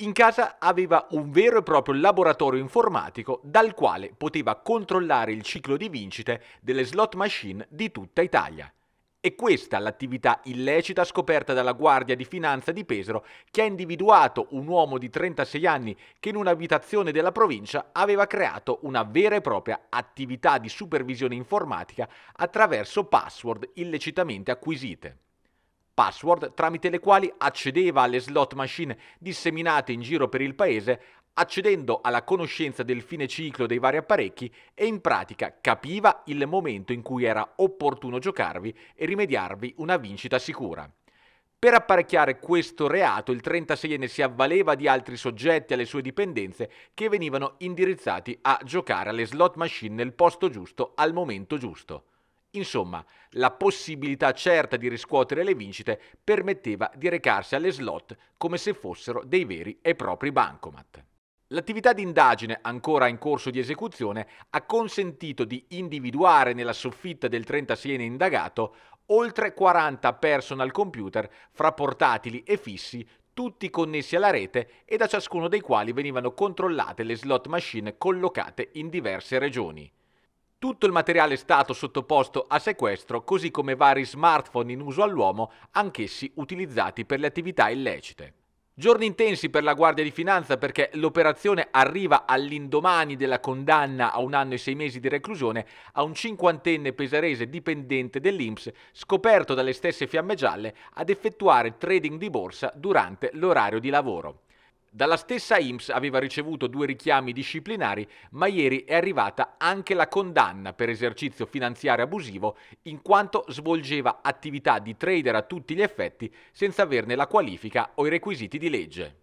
In casa aveva un vero e proprio laboratorio informatico dal quale poteva controllare il ciclo di vincite delle slot machine di tutta Italia. È questa l'attività illecita scoperta dalla Guardia di Finanza di Pesaro che ha individuato un uomo di 36 anni che in un'abitazione della provincia aveva creato una vera e propria attività di supervisione informatica attraverso password illecitamente acquisite password tramite le quali accedeva alle slot machine disseminate in giro per il paese accedendo alla conoscenza del fine ciclo dei vari apparecchi e in pratica capiva il momento in cui era opportuno giocarvi e rimediarvi una vincita sicura. Per apparecchiare questo reato il 36enne si avvaleva di altri soggetti alle sue dipendenze che venivano indirizzati a giocare alle slot machine nel posto giusto al momento giusto. Insomma, la possibilità certa di riscuotere le vincite permetteva di recarsi alle slot come se fossero dei veri e propri bancomat. L'attività di indagine, ancora in corso di esecuzione, ha consentito di individuare nella soffitta del 36enne indagato oltre 40 personal computer fra portatili e fissi, tutti connessi alla rete e da ciascuno dei quali venivano controllate le slot machine collocate in diverse regioni. Tutto il materiale è stato sottoposto a sequestro, così come vari smartphone in uso all'uomo, anch'essi utilizzati per le attività illecite. Giorni intensi per la Guardia di Finanza perché l'operazione arriva all'indomani della condanna a un anno e sei mesi di reclusione a un cinquantenne pesarese dipendente dell'Inps scoperto dalle stesse fiamme gialle ad effettuare trading di borsa durante l'orario di lavoro. Dalla stessa IMS aveva ricevuto due richiami disciplinari, ma ieri è arrivata anche la condanna per esercizio finanziario abusivo in quanto svolgeva attività di trader a tutti gli effetti senza averne la qualifica o i requisiti di legge.